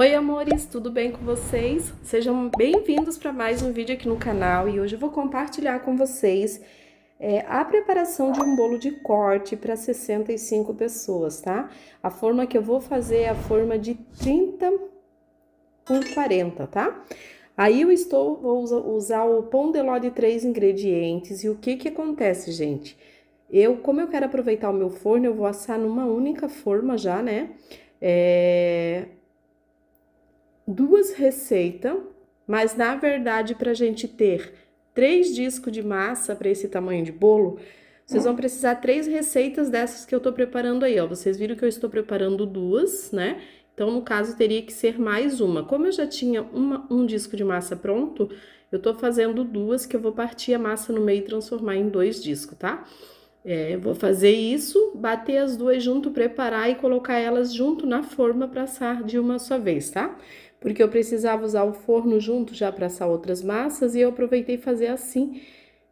Oi, amores, tudo bem com vocês? Sejam bem-vindos para mais um vídeo aqui no canal e hoje eu vou compartilhar com vocês é, a preparação de um bolo de corte para 65 pessoas, tá? A forma que eu vou fazer é a forma de 30 por 40, tá? Aí eu estou, vou usar o pão de ló de três ingredientes e o que que acontece, gente? Eu, como eu quero aproveitar o meu forno, eu vou assar numa única forma já, né? É, duas receitas, mas na verdade, para a gente ter três discos de massa para esse tamanho de bolo, vocês vão precisar três receitas dessas que eu estou preparando aí, ó. Vocês viram que eu estou preparando duas, né? Então, no caso, teria que ser mais uma. Como eu já tinha uma, um disco de massa pronto, eu tô fazendo duas que eu vou partir a massa no meio e transformar em dois discos, tá? É, vou fazer isso, bater as duas junto, preparar e colocar elas junto na forma para assar de uma só vez, tá? porque eu precisava usar o forno junto já para assar outras massas e eu aproveitei fazer assim,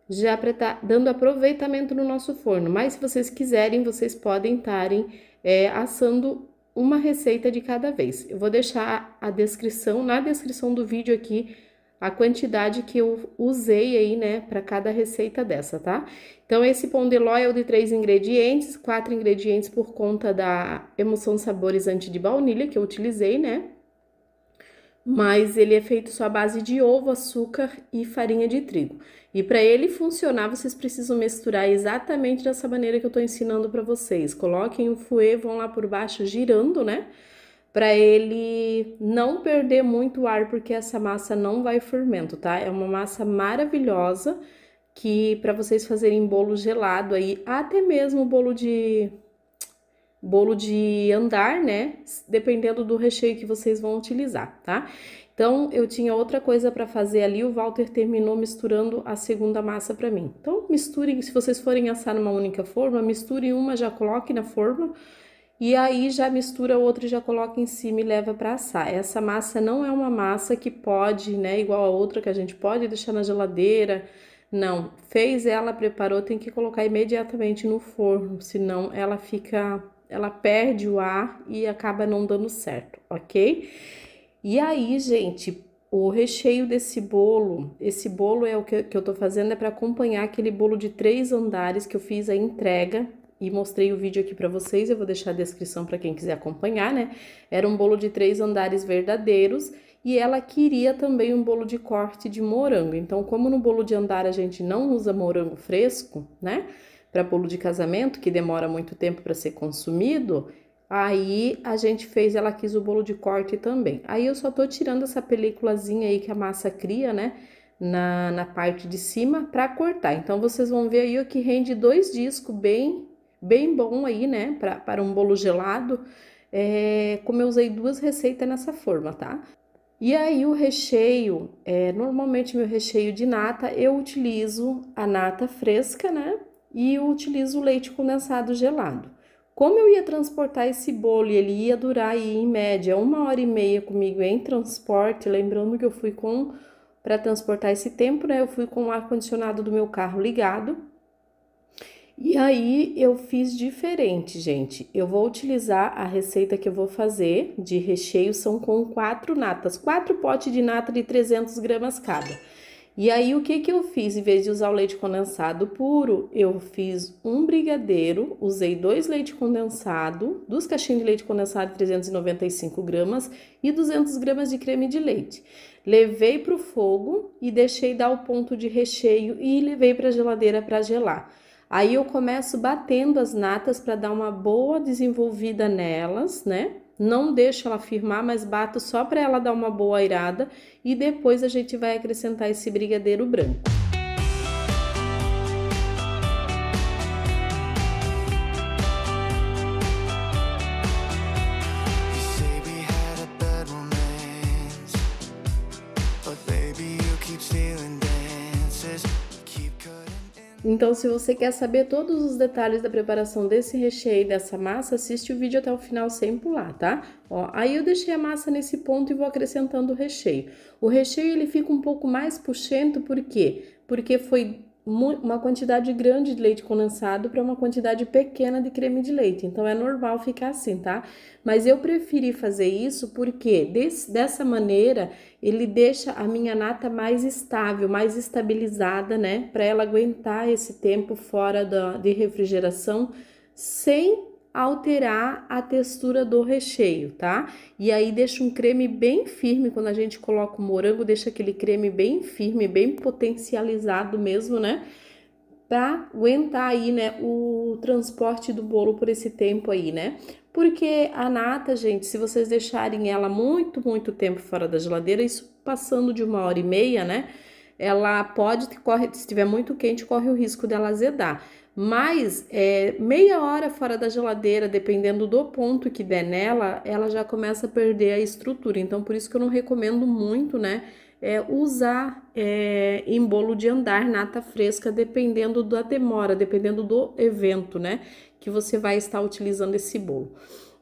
já para estar tá dando aproveitamento no nosso forno. Mas se vocês quiserem, vocês podem estarem é, assando uma receita de cada vez. Eu vou deixar a descrição, na descrição do vídeo aqui, a quantidade que eu usei aí, né, para cada receita dessa, tá? Então, esse pão de ló é o de três ingredientes, quatro ingredientes por conta da emoção sabores anti de baunilha que eu utilizei, né? mas ele é feito só à base de ovo, açúcar e farinha de trigo. E para ele funcionar, vocês precisam misturar exatamente dessa maneira que eu estou ensinando para vocês. Coloquem o fouet, vão lá por baixo girando, né? Para ele não perder muito ar, porque essa massa não vai fermento, tá? É uma massa maravilhosa que para vocês fazerem bolo gelado aí, até mesmo bolo de bolo de andar, né? Dependendo do recheio que vocês vão utilizar, tá? Então, eu tinha outra coisa para fazer ali, o Walter terminou misturando a segunda massa para mim. Então, misturem, se vocês forem assar numa única forma, misture uma, já coloque na forma, e aí já mistura outra e já coloca em cima e leva para assar. Essa massa não é uma massa que pode, né, igual a outra que a gente pode deixar na geladeira. Não, fez ela, preparou, tem que colocar imediatamente no forno, senão ela fica ela perde o ar e acaba não dando certo, ok? E aí, gente, o recheio desse bolo, esse bolo é o que, que eu tô fazendo, é para acompanhar aquele bolo de três andares que eu fiz a entrega e mostrei o vídeo aqui para vocês, eu vou deixar a descrição para quem quiser acompanhar, né? Era um bolo de três andares verdadeiros e ela queria também um bolo de corte de morango. Então, como no bolo de andar a gente não usa morango fresco, né? para bolo de casamento, que demora muito tempo para ser consumido, aí a gente fez, ela quis o bolo de corte também. Aí eu só tô tirando essa películazinha aí que a massa cria, né? Na, na parte de cima para cortar. Então vocês vão ver aí o que rende dois discos bem bem bom aí, né? para um bolo gelado. É, como eu usei duas receitas nessa forma, tá? E aí o recheio, é, normalmente meu recheio de nata, eu utilizo a nata fresca, né? e utilizo leite condensado gelado. Como eu ia transportar esse bolo e ele ia durar aí, em média uma hora e meia comigo em transporte, lembrando que eu fui com para transportar esse tempo, né? Eu fui com o ar condicionado do meu carro ligado. E aí eu fiz diferente, gente. Eu vou utilizar a receita que eu vou fazer de recheio são com quatro natas, quatro potes de nata de 300 gramas cada. E aí, o que, que eu fiz? Em vez de usar o leite condensado puro, eu fiz um brigadeiro, usei dois leite condensado, duas caixinhas de leite condensado, 395 gramas e 200 gramas de creme de leite. Levei para o fogo e deixei dar o ponto de recheio e levei para a geladeira para gelar. Aí eu começo batendo as natas para dar uma boa desenvolvida nelas, né? Não deixo ela firmar, mas bato só para ela dar uma boa airada e depois a gente vai acrescentar esse brigadeiro branco. Então, se você quer saber todos os detalhes da preparação desse recheio dessa massa, assiste o vídeo até o final sem pular, tá? Ó, aí eu deixei a massa nesse ponto e vou acrescentando o recheio. O recheio ele fica um pouco mais puxento, por quê? Porque foi uma quantidade grande de leite condensado para uma quantidade pequena de creme de leite. Então é normal ficar assim, tá? Mas eu preferi fazer isso porque desse, dessa maneira ele deixa a minha nata mais estável, mais estabilizada, né? Para ela aguentar esse tempo fora da, de refrigeração sem alterar a textura do recheio, tá? E aí deixa um creme bem firme, quando a gente coloca o morango, deixa aquele creme bem firme, bem potencializado mesmo, né? Pra aguentar aí, né, o transporte do bolo por esse tempo aí, né? Porque a nata, gente, se vocês deixarem ela muito, muito tempo fora da geladeira, isso passando de uma hora e meia, né? ela pode, corre, se estiver muito quente, corre o risco dela azedar. Mas é, meia hora fora da geladeira, dependendo do ponto que der nela, ela já começa a perder a estrutura. Então, por isso que eu não recomendo muito, né? É, usar é, em bolo de andar nata fresca, dependendo da demora, dependendo do evento, né? Que você vai estar utilizando esse bolo.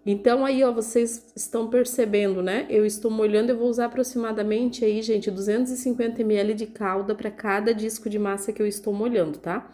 Então aí, ó, vocês estão percebendo, né? Eu estou molhando, eu vou usar aproximadamente aí, gente, 250 ml de calda para cada disco de massa que eu estou molhando, tá?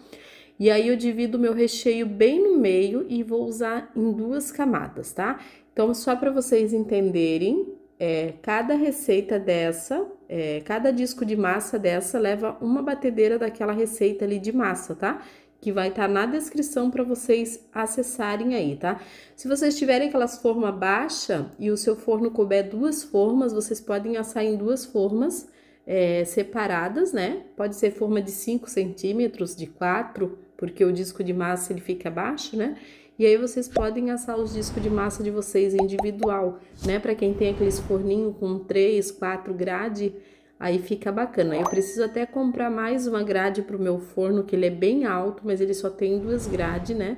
E aí eu divido meu recheio bem no meio e vou usar em duas camadas, tá? Então só para vocês entenderem, é, cada receita dessa, é, cada disco de massa dessa leva uma batedeira daquela receita ali de massa, tá? que vai estar tá na descrição para vocês acessarem aí, tá? Se vocês tiverem aquelas forma baixa e o seu forno couber duas formas, vocês podem assar em duas formas é, separadas, né? Pode ser forma de 5 centímetros, de 4, porque o disco de massa ele fica baixo, né? E aí vocês podem assar os discos de massa de vocês individual, né? Para quem tem aqueles forninho com 3, 4 grade, Aí fica bacana. Eu preciso até comprar mais uma grade para o meu forno, que ele é bem alto, mas ele só tem duas grades, né?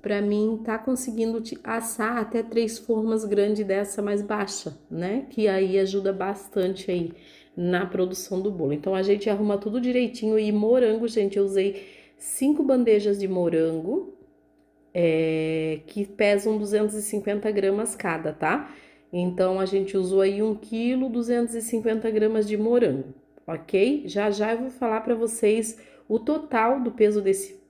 Para mim tá conseguindo assar até três formas grandes dessa mais baixa, né? Que aí ajuda bastante aí na produção do bolo. Então a gente arruma tudo direitinho e morango, gente, eu usei cinco bandejas de morango, é, que pesam 250 gramas cada, tá? Tá? Então a gente usou aí 1 kg gramas de morango, ok? Já já eu vou falar para vocês o total do peso desse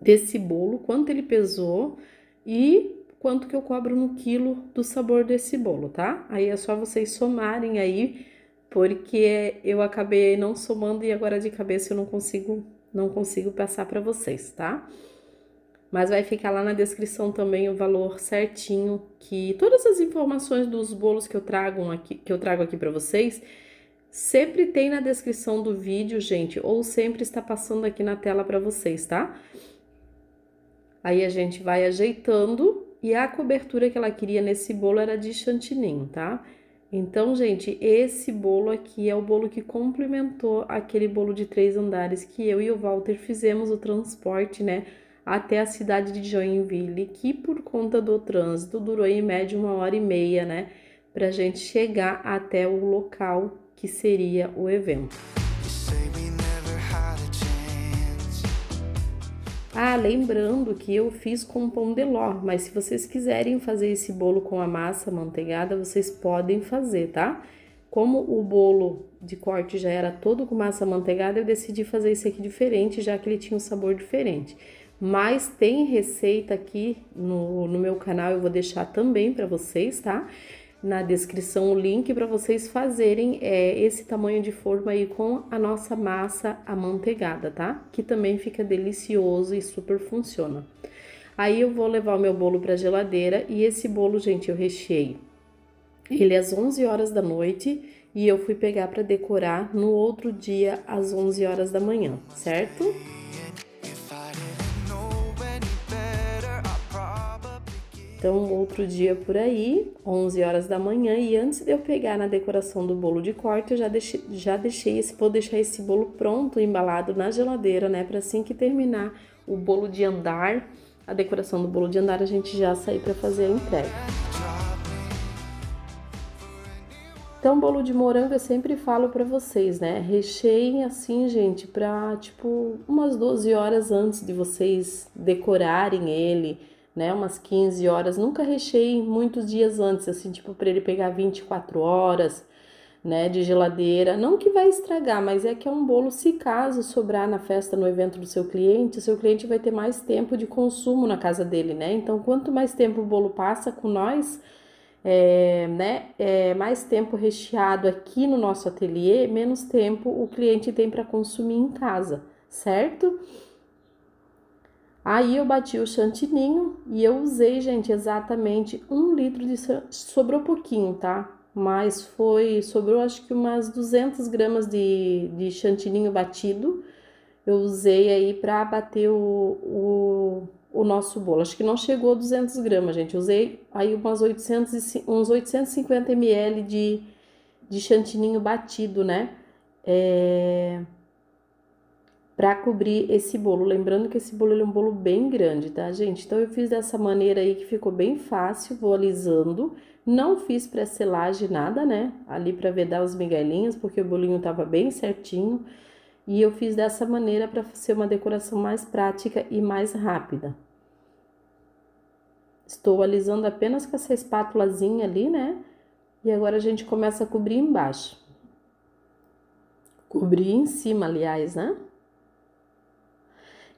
desse bolo, quanto ele pesou e quanto que eu cobro no quilo do sabor desse bolo, tá? Aí é só vocês somarem aí, porque eu acabei não somando e agora de cabeça eu não consigo não consigo passar para vocês, tá? mas vai ficar lá na descrição também o valor certinho que todas as informações dos bolos que eu trago aqui, que eu trago aqui para vocês, sempre tem na descrição do vídeo, gente, ou sempre está passando aqui na tela para vocês, tá? Aí a gente vai ajeitando e a cobertura que ela queria nesse bolo era de chantininho, tá? Então, gente, esse bolo aqui é o bolo que complementou aquele bolo de três andares que eu e o Walter fizemos o transporte, né? até a cidade de Joinville, que por conta do trânsito durou em média uma hora e meia, né? Para a gente chegar até o local que seria o evento. Ah, lembrando que eu fiz com pão de ló, mas se vocês quiserem fazer esse bolo com a massa manteigada, vocês podem fazer, tá? Como o bolo de corte já era todo com massa manteigada, eu decidi fazer esse aqui diferente, já que ele tinha um sabor diferente mas tem receita aqui no, no meu canal, eu vou deixar também para vocês, tá? Na descrição o link para vocês fazerem é, esse tamanho de forma aí com a nossa massa amanteigada, tá? Que também fica delicioso e super funciona. Aí eu vou levar o meu bolo para geladeira e esse bolo, gente, eu recheei. Ele é às 11 horas da noite e eu fui pegar para decorar no outro dia às 11 horas da manhã, certo? Então, outro dia por aí, 11 horas da manhã, e antes de eu pegar na decoração do bolo de corte, eu já deixei, já deixei esse, vou deixar esse bolo pronto, embalado na geladeira, né? Para assim que terminar o bolo de andar, a decoração do bolo de andar, a gente já sair para fazer a entrega. Então, bolo de morango eu sempre falo para vocês, né? Recheiem assim, gente, para tipo umas 12 horas antes de vocês decorarem ele né, umas 15 horas. Nunca recheie muitos dias antes, assim, tipo, para ele pegar 24 horas, né, de geladeira. Não que vai estragar, mas é que é um bolo, se caso sobrar na festa, no evento do seu cliente, o seu cliente vai ter mais tempo de consumo na casa dele, né? Então, quanto mais tempo o bolo passa com nós, é, né, é, mais tempo recheado aqui no nosso ateliê, menos tempo o cliente tem para consumir em casa, certo? Aí eu bati o chantininho e eu usei, gente, exatamente um litro de sobrou pouquinho, tá? Mas foi sobrou acho que umas 200 gramas de, de chantininho batido. Eu usei aí para bater o, o, o, nosso bolo. Acho que não chegou a 200 gramas, gente. usei aí umas 800 e, uns 850 ml de, de chantininho batido, né? É para cobrir esse bolo. Lembrando que esse bolo é um bolo bem grande, tá, gente? Então, eu fiz dessa maneira aí que ficou bem fácil, vou alisando. Não fiz pré-selagem nada, né? Ali para vedar os miguelinhos, porque o bolinho tava bem certinho. E eu fiz dessa maneira para ser uma decoração mais prática e mais rápida. Estou alisando apenas com essa espátulazinha ali, né? E agora a gente começa a cobrir embaixo. Cobrir em cima, aliás, né?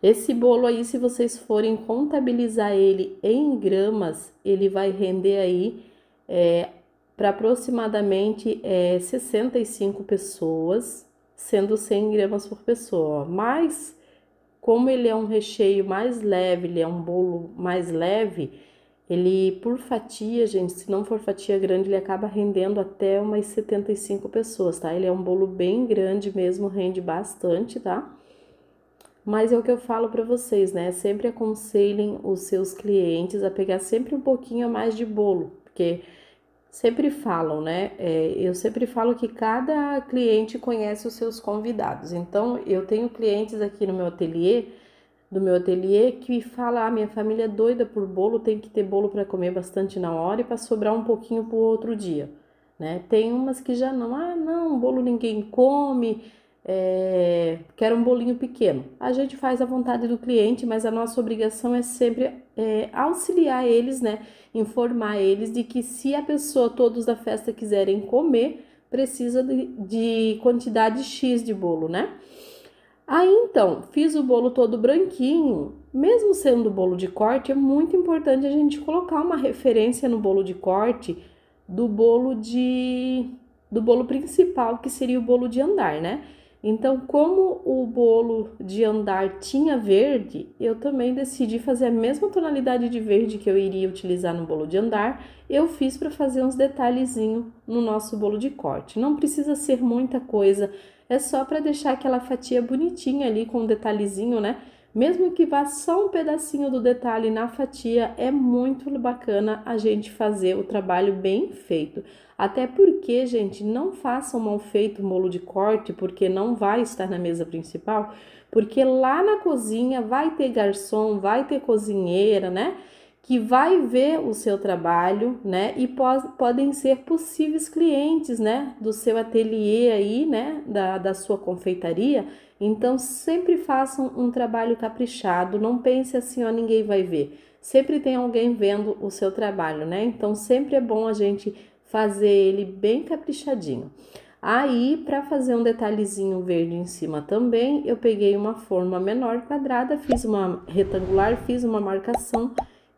Esse bolo aí, se vocês forem contabilizar ele em gramas, ele vai render aí é, para aproximadamente é, 65 pessoas, sendo 100 gramas por pessoa. Mas, como ele é um recheio mais leve, ele é um bolo mais leve, ele por fatia, gente, se não for fatia grande, ele acaba rendendo até umas 75 pessoas, tá? Ele é um bolo bem grande mesmo, rende bastante, tá? Mas é o que eu falo para vocês, né? Sempre aconselhem os seus clientes a pegar sempre um pouquinho a mais de bolo, porque sempre falam, né? É, eu sempre falo que cada cliente conhece os seus convidados. Então, eu tenho clientes aqui no meu ateliê, do meu ateliê, que fala: ah, minha família é doida por bolo, tem que ter bolo para comer bastante na hora e para sobrar um pouquinho para o outro dia. Né? Tem umas que já não, ah, não, bolo ninguém come, é, quero um bolinho pequeno. A gente faz à vontade do cliente, mas a nossa obrigação é sempre é, auxiliar eles, né? Informar eles de que se a pessoa, todos da festa quiserem comer, precisa de, de quantidade X de bolo, né? Aí então, fiz o bolo todo branquinho. Mesmo sendo bolo de corte, é muito importante a gente colocar uma referência no bolo de corte do bolo de do bolo principal, que seria o bolo de andar, né? Então, como o bolo de andar tinha verde, eu também decidi fazer a mesma tonalidade de verde que eu iria utilizar no bolo de andar, eu fiz para fazer uns detalhezinhos no nosso bolo de corte. Não precisa ser muita coisa, é só para deixar aquela fatia bonitinha ali com um detalhezinho, né? Mesmo que vá só um pedacinho do detalhe na fatia, é muito bacana a gente fazer o trabalho bem feito. Até porque, gente, não façam mal feito molo de corte, porque não vai estar na mesa principal, porque lá na cozinha vai ter garçom, vai ter cozinheira, né? que vai ver o seu trabalho, né? E po podem ser possíveis clientes, né? Do seu ateliê aí, né? Da, da sua confeitaria. Então, sempre façam um trabalho caprichado. Não pense assim, ó, ninguém vai ver. Sempre tem alguém vendo o seu trabalho, né? Então, sempre é bom a gente fazer ele bem caprichadinho. Aí, para fazer um detalhezinho verde em cima também, eu peguei uma forma menor quadrada, fiz uma retangular, fiz uma marcação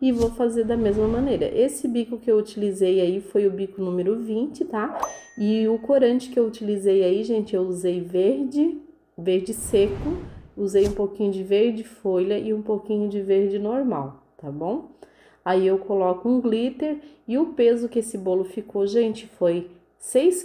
e vou fazer da mesma maneira. Esse bico que eu utilizei aí foi o bico número 20, tá? E o corante que eu utilizei aí, gente, eu usei verde, verde seco, usei um pouquinho de verde folha e um pouquinho de verde normal, tá bom? Aí eu coloco um glitter e o peso que esse bolo ficou, gente, foi 6,5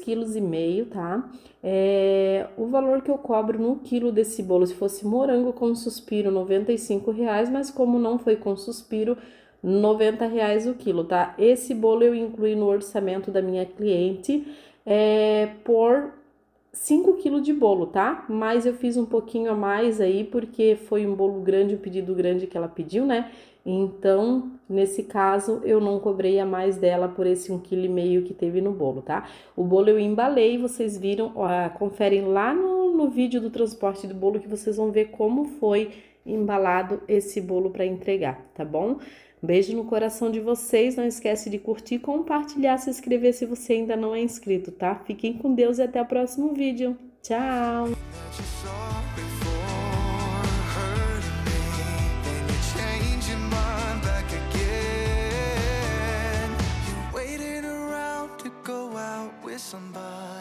kg, tá? É, o valor que eu cobro no quilo desse bolo, se fosse morango com suspiro, R$ 95,00, mas como não foi com suspiro, 90 reais o quilo, tá? Esse bolo eu incluí no orçamento da minha cliente é, por 5 quilos de bolo, tá? Mas eu fiz um pouquinho a mais aí, porque foi um bolo grande, um pedido grande que ela pediu, né? Então, nesse caso, eu não cobrei a mais dela por esse 1,5 kg que teve no bolo, tá? O bolo eu embalei, vocês viram, ó, conferem lá no no vídeo do transporte do bolo que vocês vão ver como foi embalado esse bolo para entregar, tá bom? Beijo no coração de vocês, não esquece de curtir, compartilhar, se inscrever se você ainda não é inscrito, tá? Fiquem com Deus e até o próximo vídeo. Tchau! somebody